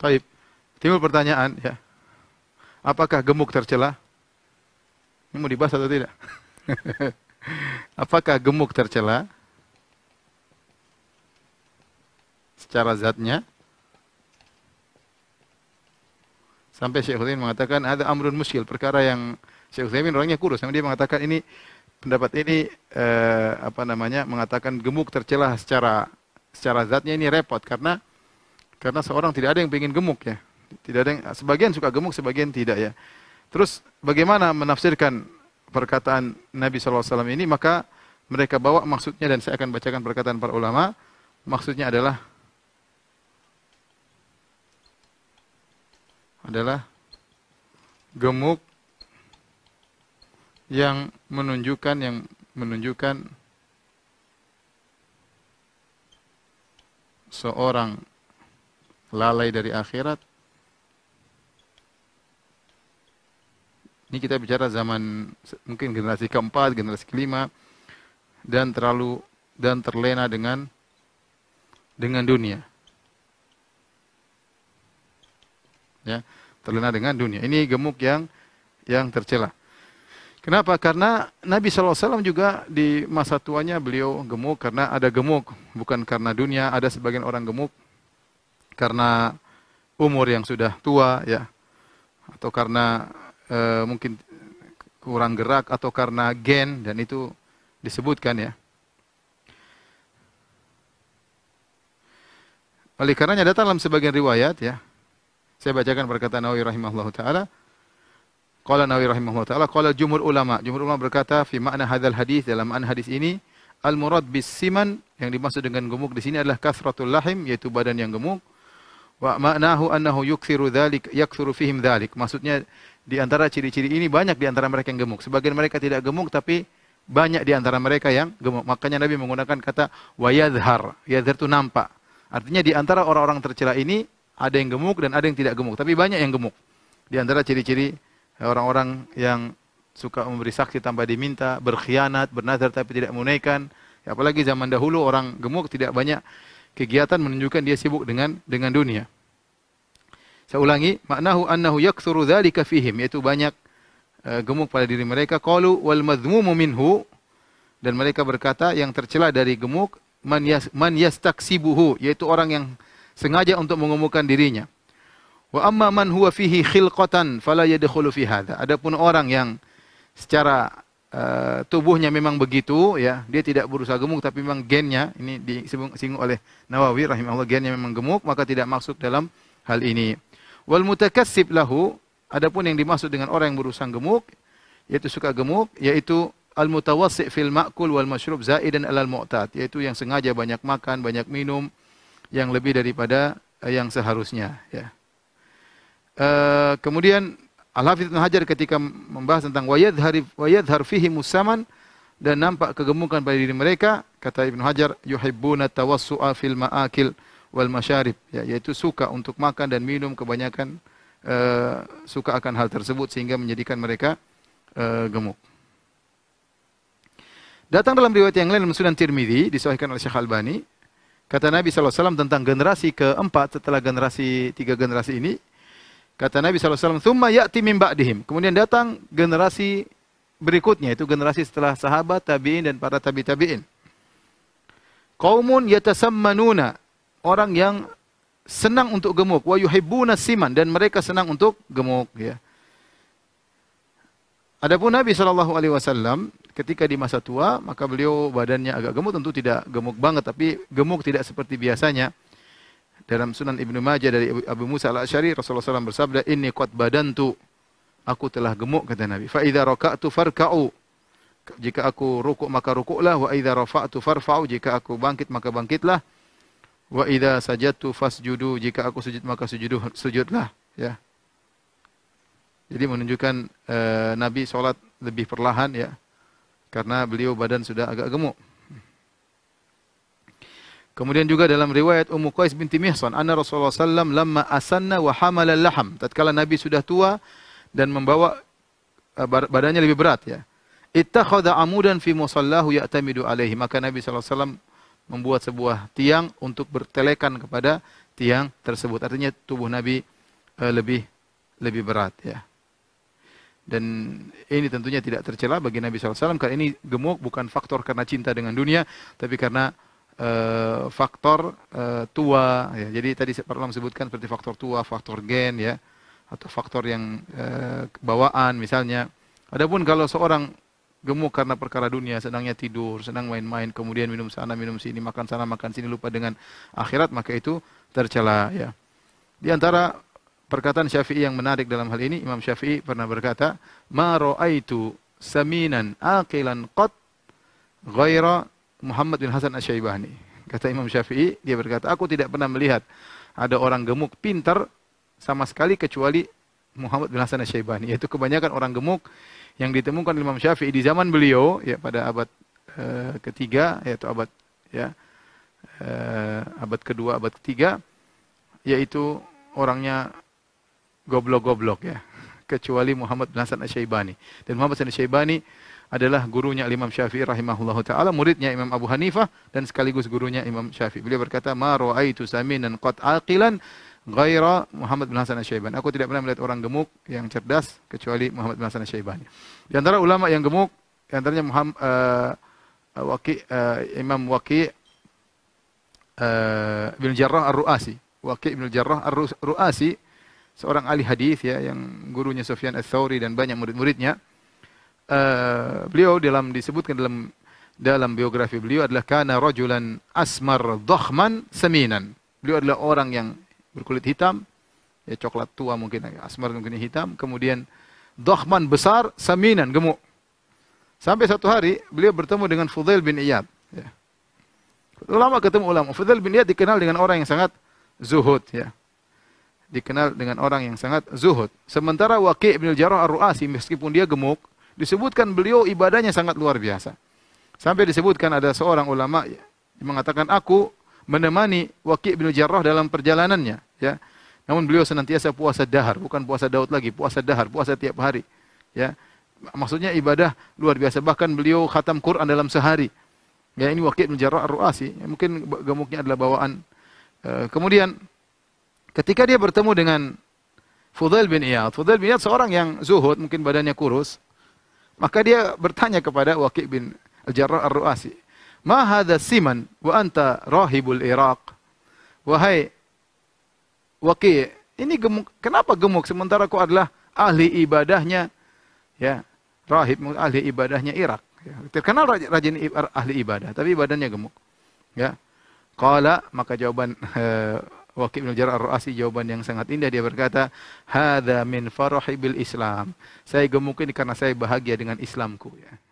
Taib. Timbul pertanyaan ya. Apakah gemuk tercela? Ini mau dibahas atau tidak? Apakah gemuk tercela? Secara zatnya. Sampai Syekh Utsaimin mengatakan ada amrun muskil, perkara yang Syekh Utsaimin orangnya kurus, dia mengatakan ini pendapat ini eh, apa namanya mengatakan gemuk tercela secara secara zatnya ini repot karena karena seorang tidak ada yang ingin gemuk ya. Tidak ada yang, sebagian suka gemuk, sebagian tidak ya. Terus bagaimana menafsirkan perkataan Nabi SAW ini? Maka mereka bawa maksudnya dan saya akan bacakan perkataan para ulama. Maksudnya adalah adalah gemuk yang menunjukkan yang menunjukkan seorang lalai dari akhirat. Ini kita bicara zaman mungkin generasi keempat, generasi kelima, dan terlalu dan terlena dengan dengan dunia. Ya, terlena dengan dunia. Ini gemuk yang yang tercela. Kenapa? Karena Nabi SAW juga di masa tuanya beliau gemuk karena ada gemuk, bukan karena dunia. Ada sebagian orang gemuk karena umur yang sudah tua ya atau karena e, mungkin kurang gerak atau karena gen dan itu disebutkan ya. Oleh karenanya datang dalam sebagian riwayat ya. Saya bacakan perkataan Nawawi rahimahullah taala. Qala Nawawi rahimahullah taala qala jumhur ulama. Jumhur ulama berkata fi makna hadal hadis dalam makna hadis ini al murad bis siman yang dimaksud dengan gemuk di sini adalah kasratul lahim yaitu badan yang gemuk Wa ma'nahu annahu yukthiru dhalik, yakthuru fihim dhalik. Maksudnya di antara ciri-ciri ini banyak di antara mereka yang gemuk. Sebagian mereka tidak gemuk tapi banyak di antara mereka yang gemuk. Makanya Nabi menggunakan kata wa yadhar. Yadhar itu nampak. Artinya di antara orang-orang tercela ini ada yang gemuk dan ada yang tidak gemuk. Tapi banyak yang gemuk. Di antara ciri-ciri eh, orang-orang yang suka memberi saksi tanpa diminta, berkhianat, bernazar tapi tidak menunaikan. apalagi zaman dahulu orang gemuk tidak banyak kegiatan menunjukkan dia sibuk dengan dengan dunia. Saya ulangi, maknahu annahu yaksuru dzalika fihim, yaitu banyak e, gemuk pada diri mereka. Qalu wal madhmumu minhu dan mereka berkata yang tercela dari gemuk man yas, man yastaksibuhu, yaitu orang yang sengaja untuk mengumumkan dirinya. Wa amma man huwa fihi khilqatan fala yadkhulu fi hadha. Adapun orang yang secara Eh, tubuhnya memang begitu ya, dia tidak berusaha gemuk tapi memang gennya ini disinggung oleh Nawawi rahimahullah gennya memang gemuk maka tidak masuk dalam hal ini. Wal mutakassib lahu adapun yang dimaksud dengan orang yang berusaha gemuk yaitu suka gemuk yaitu al mutawassi fil ma'kul wal mashrub zaidan alal mu'tad yaitu yang sengaja banyak makan, banyak minum yang lebih daripada eh, yang seharusnya ya. Uh, kemudian Al-Hafidh Ibn Hajar ketika membahas tentang harif wayad harfihi musaman dan nampak kegemukan pada diri mereka, kata Ibn Hajar, yuhibbuna tawassu'a fil ma'akil wal masyarib, ya, yaitu suka untuk makan dan minum kebanyakan uh, suka akan hal tersebut sehingga menjadikan mereka uh, gemuk. Datang dalam riwayat yang lain dalam Sunan Tirmidzi disahihkan oleh Syekh Albani, kata Nabi SAW tentang generasi keempat setelah generasi tiga generasi ini, Kata Nabi SAW, Thumma ya'ti min ba'dihim. Kemudian datang generasi berikutnya, itu generasi setelah sahabat, tabi'in, dan para tabi tabi'in. Qawmun yatasammanuna. Orang yang senang untuk gemuk. Wa yuhibbuna siman. Dan mereka senang untuk gemuk. Ya. Adapun Nabi Shallallahu Alaihi Wasallam ketika di masa tua maka beliau badannya agak gemuk tentu tidak gemuk banget tapi gemuk tidak seperti biasanya. Dalam Sunan Ibnu Majah dari Abu Musa Al-Asy'ari Rasulullah SAW bersabda, kuat badan badantu." Aku telah gemuk kata Nabi. "Fa idza raka'tu farka'u." Jika aku rukuk maka rukuklah, wa idza rafa'tu farfa'u. Jika aku bangkit maka bangkitlah. Wa idza sajadtu fasjudu. Jika aku sujud maka sujudu, sujudlah, ya. Jadi menunjukkan eh, Nabi salat lebih perlahan ya. Karena beliau badan sudah agak gemuk. Kemudian juga dalam riwayat Ummu Qais binti Mihsan, anna Rasulullah sallam lama asanna wa hamala laham. Tatkala Nabi sudah tua dan membawa eh, badannya lebih berat ya. Ittakhadha amudan fi musallahu ya'tamidu alaihi. Maka Nabi SAW membuat sebuah tiang untuk bertelekan kepada tiang tersebut. Artinya tubuh Nabi eh, lebih lebih berat ya. Dan ini tentunya tidak tercela bagi Nabi SAW karena ini gemuk bukan faktor karena cinta dengan dunia, tapi karena e, faktor e, tua ya. Jadi tadi pernah Lam sebutkan seperti faktor tua, faktor gen ya atau faktor yang e, bawaan misalnya. Adapun kalau seorang gemuk karena perkara dunia, senangnya tidur, senang main-main, kemudian minum sana, minum sini, makan sana, makan sini, lupa dengan akhirat, maka itu tercela ya. Di antara perkataan Syafi'i yang menarik dalam hal ini, Imam Syafi'i pernah berkata, "Ma ra'aitu saminan aqilan qat ghaira Muhammad bin Hasan Asyaibani. Kata Imam Syafi'i, dia berkata, aku tidak pernah melihat ada orang gemuk pintar sama sekali kecuali Muhammad bin Hasan Asyaibani. Yaitu kebanyakan orang gemuk yang ditemukan Imam Syafi'i di zaman beliau, ya pada abad e, ketiga, yaitu abad ya e, abad kedua, abad ketiga, yaitu orangnya goblok-goblok ya kecuali Muhammad bin Hasan Asyaibani. Dan Muhammad bin Hasan Asyaibani adalah gurunya Imam Syafi'i rahimahullah taala, muridnya Imam Abu Hanifah dan sekaligus gurunya Imam Syafi'i. Beliau berkata, "Ma ra'aitu saminan qad aqilan ghaira Muhammad bin Hasan Asy-Syaibani." Aku tidak pernah melihat orang gemuk yang cerdas kecuali Muhammad bin Hasan Asy-Syaibani. Di antara ulama yang gemuk, di antaranya Muhammad uh, Waki, uh, Imam Waqi uh, eh, bin Jarrah Ar-Ruasi. Waqi bin Jarrah Ar-Ruasi seorang ahli hadis ya yang gurunya Sufyan ats dan banyak murid-muridnya uh, beliau dalam disebutkan dalam dalam biografi beliau adalah karena rajulan asmar dohman seminan Beliau adalah orang yang berkulit hitam, ya coklat tua mungkin, asmar mungkin hitam, kemudian dohman besar, seminan gemuk. Sampai satu hari beliau bertemu dengan Fudail bin Iyad. Ya. Ulama ketemu ulama. Fudail bin Iyad dikenal dengan orang yang sangat zuhud. Ya. Dikenal dengan orang yang sangat zuhud. Sementara Waqi' bin Jarrah Ar-Ru'asi meskipun dia gemuk, disebutkan beliau ibadahnya sangat luar biasa. Sampai disebutkan ada seorang ulama yang mengatakan aku menemani Waqi' bin Jarrah dalam perjalanannya, ya. Namun beliau senantiasa puasa dahar, bukan puasa Daud lagi, puasa dahar, puasa tiap hari, ya. Maksudnya ibadah luar biasa bahkan beliau khatam Quran dalam sehari. Ya ini Waqi' bin Jarrah Ar-Ru'asi, ya, mungkin gemuknya adalah bawaan. Eh, kemudian ketika dia bertemu dengan Fudail bin Iyad, Fudail bin Iyad seorang yang zuhud, mungkin badannya kurus, maka dia bertanya kepada Waqi bin Al-Jarrah Ar-Ru'asi, "Ma hadha siman wa anta rahibul Iraq?" Wahai Waqi, ini gemuk. Kenapa gemuk sementara kau adalah ahli ibadahnya ya, rahib ahli ibadahnya Irak. Ya, terkenal rajin ahli ibadah, tapi badannya gemuk. Ya. Qala maka jawaban eh, Wakil bin Jarrah ar rasi jawaban yang sangat indah dia berkata, "Hadza min farahi bil Islam." Saya gemukin karena saya bahagia dengan Islamku ya.